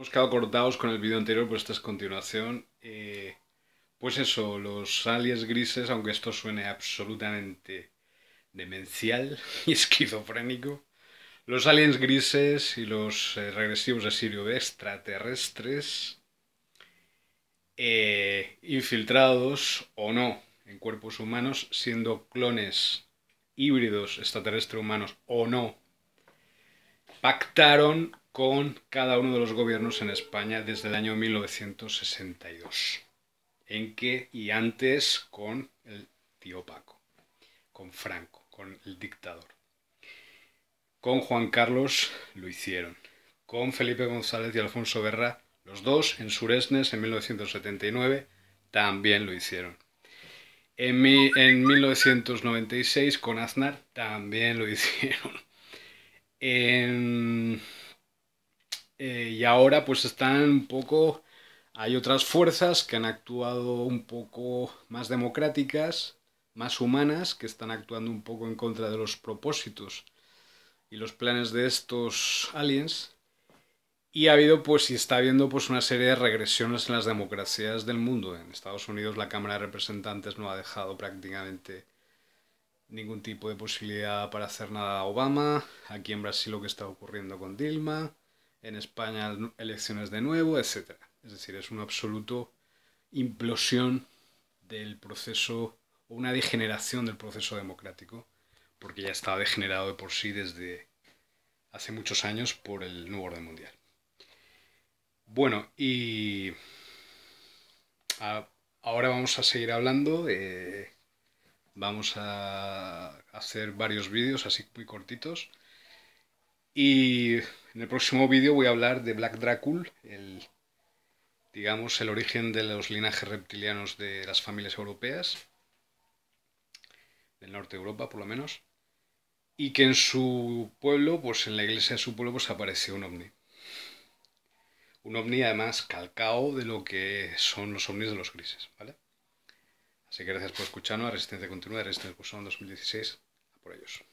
Hemos quedado cortados con el vídeo anterior, pues esta es continuación. Eh, pues eso, los aliens grises, aunque esto suene absolutamente demencial y esquizofrénico, los aliens grises y los eh, regresivos de Sirio extraterrestres eh, infiltrados o no en cuerpos humanos, siendo clones híbridos extraterrestres humanos o no, pactaron con cada uno de los gobiernos en España desde el año 1962, en que y antes con el tío Paco, con Franco, con el dictador. Con Juan Carlos lo hicieron, con Felipe González y Alfonso Berra, los dos en Suresnes en 1979 también lo hicieron. En, en 1996 con Aznar también lo hicieron. En eh, y ahora pues están un poco... Hay otras fuerzas que han actuado un poco más democráticas, más humanas, que están actuando un poco en contra de los propósitos y los planes de estos aliens. Y ha habido, pues, y está habiendo, pues, una serie de regresiones en las democracias del mundo. En Estados Unidos la Cámara de Representantes no ha dejado prácticamente ningún tipo de posibilidad para hacer nada a Obama. Aquí en Brasil lo que está ocurriendo con Dilma en España elecciones de nuevo, etc. Es decir, es una absoluto implosión del proceso, o una degeneración del proceso democrático, porque ya estaba degenerado de por sí desde hace muchos años por el nuevo orden mundial. Bueno, y ahora vamos a seguir hablando. Eh, vamos a hacer varios vídeos así muy cortitos. Y en el próximo vídeo voy a hablar de Black Dracul, el, digamos el origen de los linajes reptilianos de las familias europeas, del norte de Europa por lo menos, y que en su pueblo, pues en la iglesia de su pueblo, pues apareció un ovni. Un ovni además calcao de lo que son los ovnis de los grises, ¿vale? Así que gracias por escucharnos, a Resistencia Continua de Resistencia Cursón 2016, a por ellos.